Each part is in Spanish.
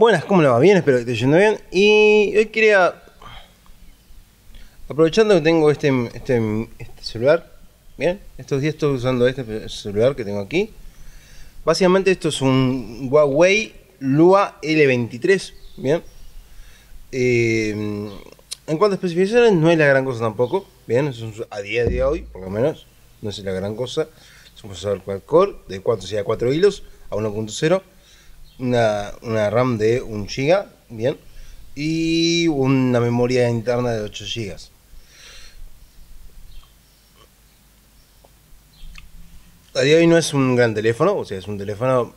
Buenas, ¿cómo le va? Bien, espero que esté yendo bien. Y hoy quería. Aprovechando que tengo este, este, este, celular, bien, estos días estoy usando este celular que tengo aquí. Básicamente, esto es un Huawei Lua L23, bien. Eh, en cuanto a especificaciones, no es la gran cosa tampoco, bien, a día de hoy, por lo menos, no es la gran cosa. Es un procesador quad-core de 4, sea, 4 hilos a 1.0 una, una RAM de 1 GB, bien, y una memoria interna de 8 GB. A día de hoy no es un gran teléfono, o sea, es un teléfono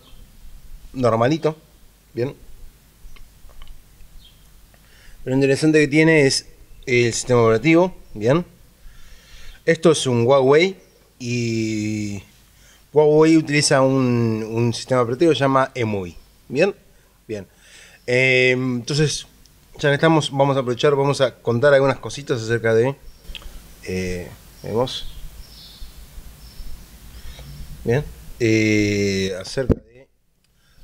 normalito, bien. Pero lo interesante que tiene es el sistema operativo, bien. Esto es un Huawei y Huawei utiliza un, un sistema operativo que se llama EMUI. ¿Bien? Bien. Em, entonces, ya que estamos, vamos a aprovechar, vamos a contar algunas cositas acerca de... Eh, vemos. Bien. Eh, acerca de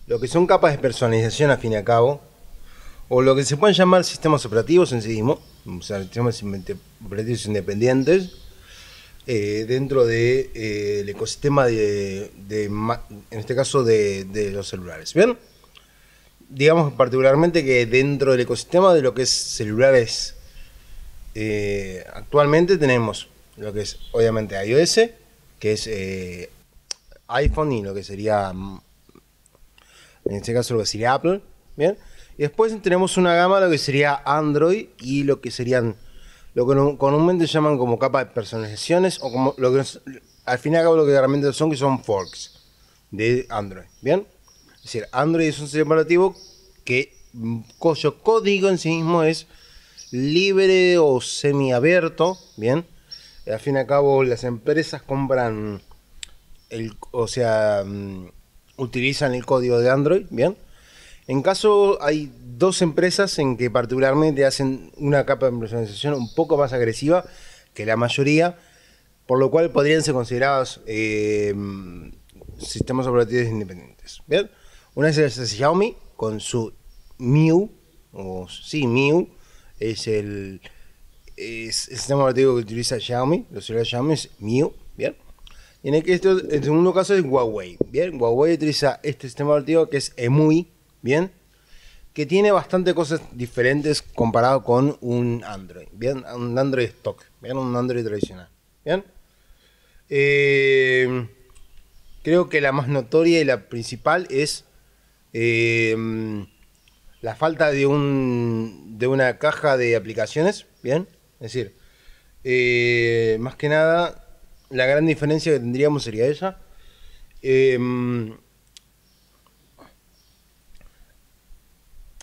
lo que son capas de personalización a fin y a cabo, o lo que se pueden llamar sistemas operativos en sí mismo, o sea, sistemas operativos independientes, eh, dentro del ecosistema de, de, en este caso, de los celulares. ¿Bien? digamos particularmente que dentro del ecosistema de lo que es celulares, eh, actualmente tenemos lo que es obviamente iOS, que es eh, iPhone y lo que sería, mm, en este caso lo que sería Apple, ¿bien? Y después tenemos una gama lo que sería Android y lo que serían, lo que comúnmente llaman como capa de personalizaciones o como lo que al fin y al cabo lo que realmente son que son forks de Android, ¿bien? Es decir, Android es un sistema operativo que mm, cuyo código en sí mismo es libre o semiabierto, ¿bien? Eh, al fin y al cabo, las empresas compran, el, o sea, mm, utilizan el código de Android, ¿bien? En caso, hay dos empresas en que particularmente hacen una capa de personalización un poco más agresiva que la mayoría, por lo cual podrían ser considerados eh, mm, sistemas operativos independientes, ¿bien? Una es Xiaomi con su Miu, o sí, Miu, es el, sistema operativo que utiliza Xiaomi, los celulares Xiaomi es Miu, ¿bien? Y en el, segundo caso es Huawei, ¿bien? Huawei utiliza este sistema operativo que es EMUI, ¿bien? Que tiene bastantes cosas diferentes comparado con un Android, ¿bien? Un Android stock, ¿bien? Un Android tradicional, ¿bien? Eh, creo que la más notoria y la principal es Em, la falta de, un, de una caja de aplicaciones, ¿bien? Es decir, eh, más que nada, la gran diferencia que tendríamos sería esa. Em,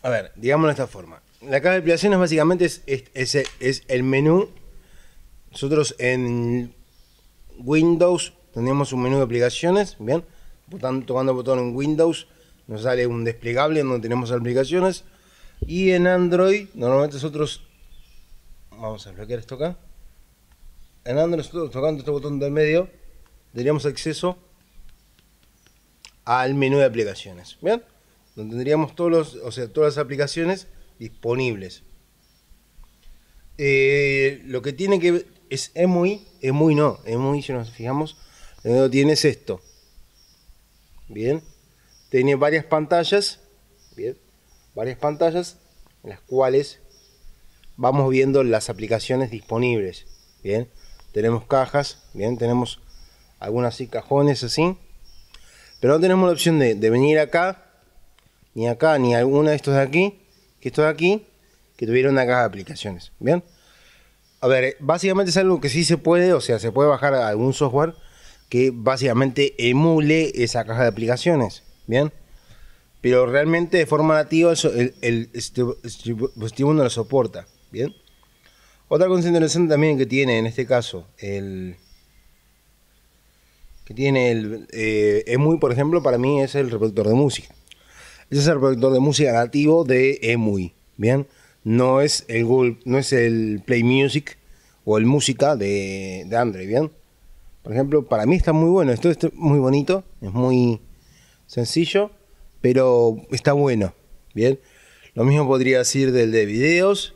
a ver, digámoslo de esta forma. La caja de aplicaciones básicamente es, es, es, el menú. Nosotros en Windows tendríamos un menú de aplicaciones, ¿bien? Tocando el botón en Windows nos sale un desplegable donde tenemos aplicaciones. Y en Android, normalmente nosotros. Vamos a bloquear esto acá. En Android, nosotros tocando este botón del medio, tendríamos acceso al menú de aplicaciones. ¿Bien? Donde tendríamos todos los, o sea, todas las aplicaciones disponibles. Eh, lo que tiene que ver es muy EMUI no, EMUI si nos fijamos, lo que tiene es esto. Bien, tiene varias pantallas, bien, varias pantallas en las cuales vamos viendo las aplicaciones disponibles, bien. Tenemos cajas, bien, tenemos algunas así, cajones así, pero no tenemos la opción de, venir acá, ni acá, ni alguna de estos de aquí, que estos de aquí, que tuvieron una caja de aplicaciones, bien. A ver, básicamente es algo que sí se puede, o sea, se puede bajar algún software que básicamente emule esa caja de aplicaciones. ¿bien? Pero realmente de forma nativa el, el, no lo soporta, ¿bien? Otra cosa interesante también que tiene en este caso, el que tiene el EMUI, eh, e por ejemplo, para mí es el reproductor de música. Ese es el reproductor de música nativo de EMUI, ¿bien? No es el no es el Play Music o el Música de, de Android, ¿bien? Por ejemplo, para mí está muy bueno, esto es muy bonito, es muy sencillo, pero está bueno. Bien. Lo mismo podría decir del de videos.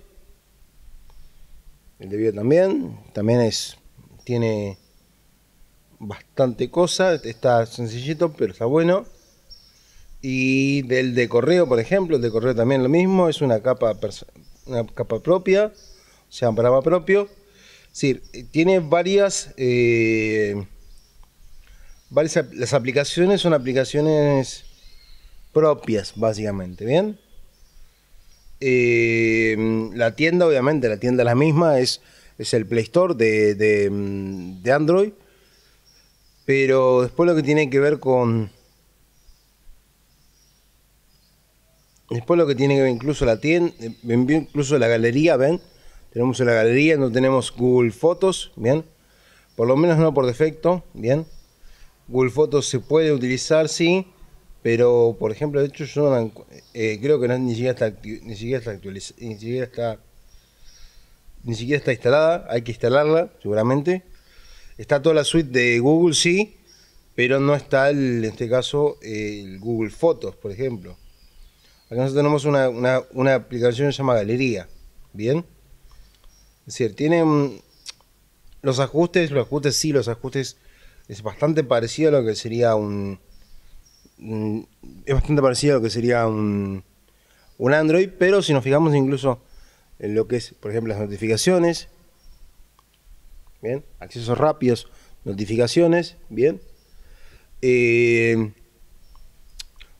El de video también. También es. Tiene bastante cosa. Está sencillito, pero está bueno. Y del de correo, por ejemplo, el de correo también lo mismo. Es una capa, una capa propia. O sea, programa propio. tiene varias. Eh, las aplicaciones son aplicaciones propias, básicamente, ¿bien? Em, la tienda, obviamente, la tienda es la misma, es, es el Play Store mm, de, Android. Pero después lo que tiene que ver con. Después lo que tiene que ver incluso la tienda, incluso la galería, ¿ven? Tenemos la galería, no tenemos Google Fotos, ¿bien? Por lo menos no por defecto, ¿bien? Google Fotos se puede utilizar, sí, pero por ejemplo, de hecho, yo eh, creo que ni, siquiera está, ni, ni siquiera está instalada, hay que instalarla seguramente. Está toda la suite de Google, sí, pero no está en este caso el Google Fotos, por ejemplo. Acá nosotros tenemos una, una aplicación que se llama Galería, ¿bien? Es decir, tienen los ajustes, los ajustes sí, los ajustes es bastante parecido a lo que sería un, es bastante parecido a lo que sería un, Android, pero si nos fijamos incluso en lo que es, por ejemplo, las notificaciones, bien, accesos rápidos, notificaciones, bien, eh,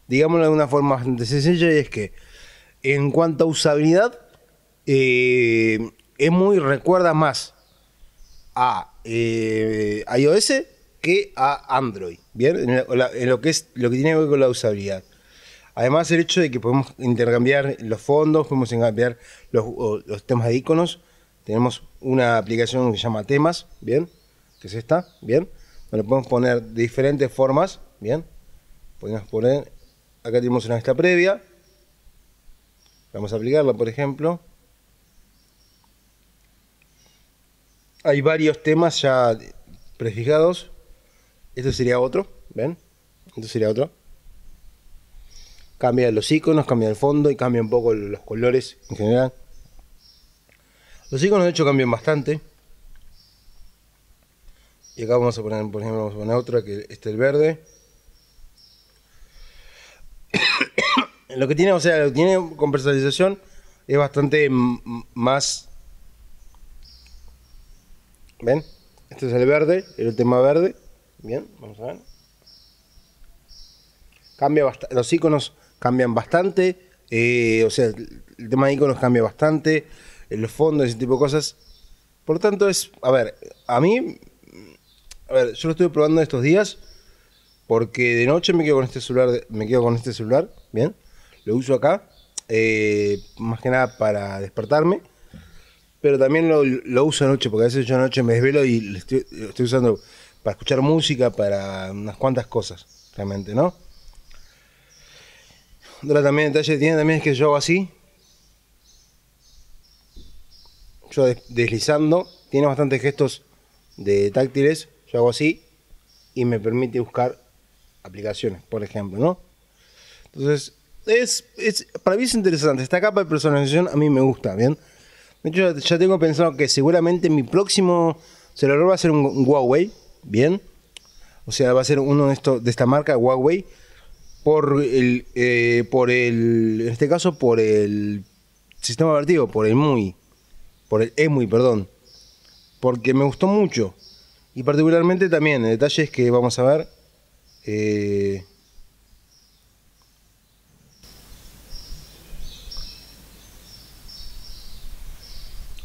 digámoslo de una forma bastante sencilla, y es que en cuanto a usabilidad, eh, es muy, recuerda más a eh, iOS que a Android, ¿bien? En, lo que es lo que tiene que ver con la usabilidad. Además, el hecho de que podemos intercambiar los fondos, podemos intercambiar los, los, temas de iconos. Tenemos una aplicación que se llama Temas, ¿bien? Que es esta, ¿bien? Donde podemos poner de diferentes formas, ¿bien? Podemos poner, acá tenemos una lista previa. Vamos a aplicarla, por ejemplo. Hay varios temas ya prefijados, este sería otro, ¿ven? Este sería otro. Cambia los iconos, cambia el fondo y cambia un poco los colores en general. Los iconos de hecho cambian bastante. Y acá vamos a poner, por ejemplo, otra que este es el verde. lo que tiene, o sea, lo que tiene con personalización es bastante más. ¿Ven? Este es el verde, el tema verde. Bien, vamos a ver. Cambia los iconos cambian bastante. Eh, o sea, el tema de iconos cambia bastante. Eh, los fondos, ese tipo de cosas. Por lo tanto, es. A ver, a mí. A ver, yo lo estoy probando estos días. Porque de noche me quedo con este celular. Me quedo con este celular. Bien. Lo uso acá. Eh, más que nada para despertarme. Pero también lo, uso anoche. Porque a veces yo anoche me desvelo y estoy, estoy usando para escuchar música, para unas cuantas cosas, realmente, ¿no? Otro también detalle tiene también es que yo hago así. Yo deslizando, tiene bastantes gestos de táctiles, yo hago así y me permite buscar aplicaciones, por ejemplo, ¿no? Entonces, es, es, para mí es interesante. Esta capa de personalización a mí me gusta, ¿bien? De hecho, ya tengo pensado que seguramente mi próximo celular va a ser un Huawei. ¿bien? O sea, va a ser uno de, de esta marca, Huawei, por el, eh, por el, en este caso, por el sistema operativo, por el MUI, por el EMUI, perdón, porque me gustó mucho. Y particularmente también, el detalle es que vamos a ver. Eh,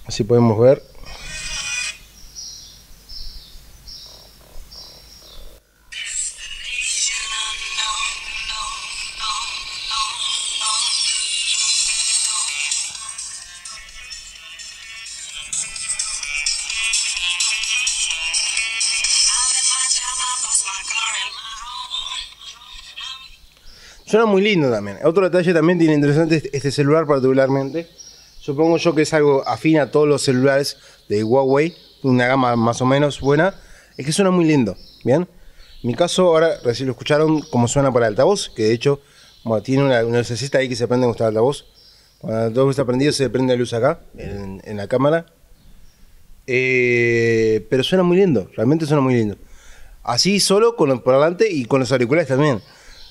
así podemos ver Suena muy lindo también. Otro detalle también tiene interesante este celular particularmente. Supongo yo que es algo afín a todos los celulares de Huawei, una gama más o menos buena. Es que suena muy lindo, ¿bien? En mi caso, ahora recién lo escucharon como suena para el altavoz, que de hecho tiene una, necesita ahí que se prende con el altavoz. Cuando todo está prendido se prende la luz acá, en, la cámara. Eh, pero suena muy lindo, realmente suena muy lindo. Así solo con el delante y con los auriculares también.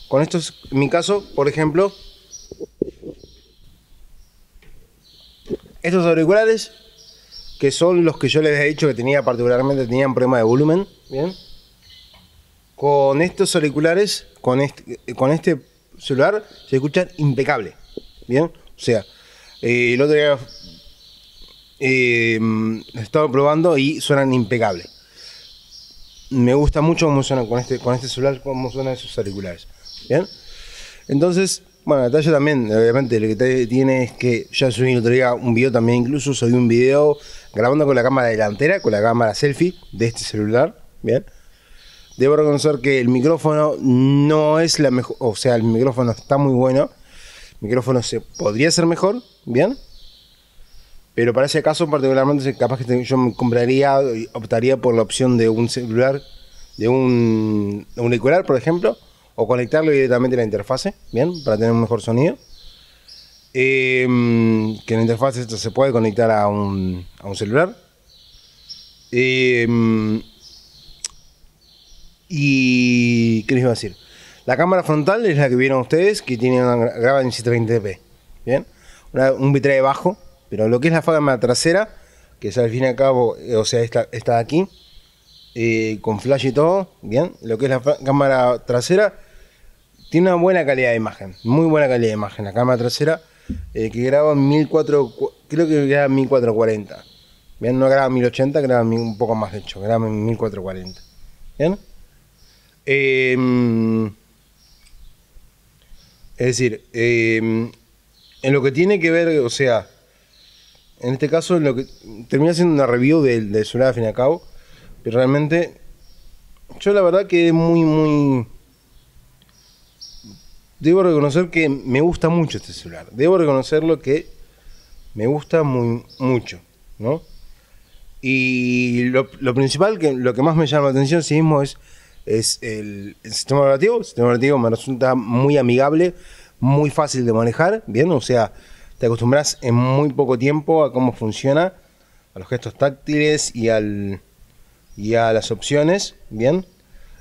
Con estos, en mi caso, por ejemplo, estos auriculares, que son los que yo les he dicho que tenía particularmente, tenían problema de volumen, ¿bien? Con estos auriculares, con este, con este celular, se escuchan impecable, ¿bien? O sea, eh, el otro día eh, estaba probando y suenan impecable. Me gusta mucho cómo suenan con este, con este celular, cómo suenan esos auriculares. ¿Bien? Entonces, bueno, detalle también, obviamente, lo que tiene es que ya subí otro día un video también, incluso subí un video grabando con la cámara delantera, con la cámara selfie de este celular, ¿bien? Debo reconocer que el micrófono no es la mejor, o sea, el micrófono está muy bueno, el micrófono se podría ser mejor, ¿bien? Pero para ese caso particularmente, capaz que yo me compraría, optaría por la opción de un celular, de un, un por ejemplo, o conectarlo directamente a la interfase, ¿bien? Para tener un mejor sonido. Eh, que la interfaz esto se puede conectar a un, celular. Eh, y. ¿Qué les iba a decir? La cámara frontal es la que vieron ustedes, que tiene una, graba en 720p. ¿Bien? Una, un vitraje bajo, pero lo que es la cámara trasera, que es al fin y al cabo, eh, o sea, está, está aquí, eh, con flash y todo, ¿bien? Lo que es la cámara trasera tiene una buena calidad de imagen, muy buena calidad de imagen. La cámara trasera eh, que graba en 1440, creo que graba 1440. Bien, no graba 1080, graba un poco más de hecho, graba en 1440. Bien. Em, es decir, em, en lo que tiene que ver, o sea, en este caso, lo que termina siendo una review del, celular al fin y al cabo, pero realmente, yo la verdad que es muy, muy debo reconocer que me gusta mucho este celular. Debo reconocerlo que me gusta muy, mucho, ¿no? Y lo, principal, que, lo que más me llama la atención sí mismo es, es el, sistema operativo. El sistema operativo me resulta muy amigable, muy fácil de manejar, ¿bien? O sea, te acostumbras en muy poco tiempo a cómo funciona, a los gestos táctiles y, al, y a las opciones, ¿bien?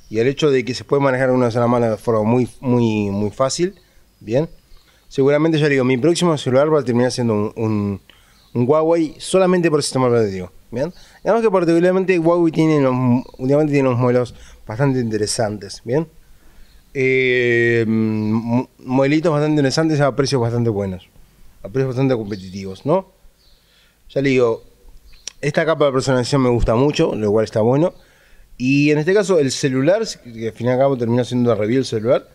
y el hecho de que se puede manejar una sola mano de forma muy, muy, muy fácil, bien, seguramente yo digo, mi próximo celular va a terminar siendo un, Huawei solamente por el sistema operativo, bien. Digamos que particularmente Huawei tiene los, últimamente tiene unos modelos bastante interesantes, bien. Eh, modelitos bastante interesantes a precios bastante buenos, a precios bastante competitivos, ¿no? Ya digo, esta capa de personalización me gusta mucho, lo cual está bueno. Y en este caso, el celular, que al fin y al cabo terminó siendo la review el celular.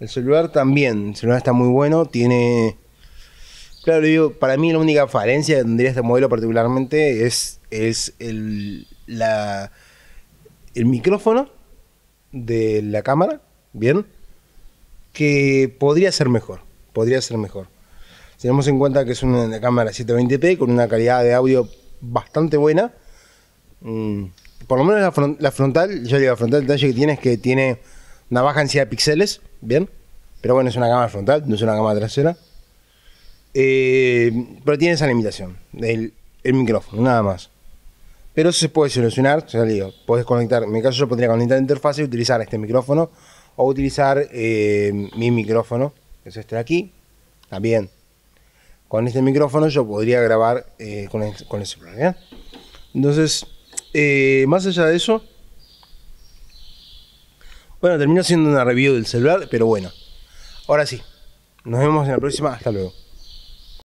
El celular también, el celular está muy bueno, tiene. Claro, para mí la única falencia que tendría este modelo particularmente es, es el, la, el micrófono de la cámara, ¿bien? Que podría ser mejor, podría ser mejor. Tenemos en cuenta que es una cámara 720p con una calidad de audio bastante buena. Mm por lo menos la, frontal, yo digo, la frontal, el detalle que tiene es que tiene una baja densidad de píxeles, bien, pero bueno, es una cámara frontal, no es una cámara trasera. Eh, pero tiene esa limitación, el, micrófono, nada más. Pero eso se puede solucionar, ya digo, puedes conectar, en mi caso yo podría conectar la interfaz y utilizar este micrófono o utilizar eh, mi micrófono, que es este de aquí, también. Con este micrófono yo podría grabar eh, con, el, celular, Entonces, eh, más allá de eso, bueno, termino haciendo una review del celular, pero bueno. Ahora sí, nos vemos en la próxima. Hasta luego.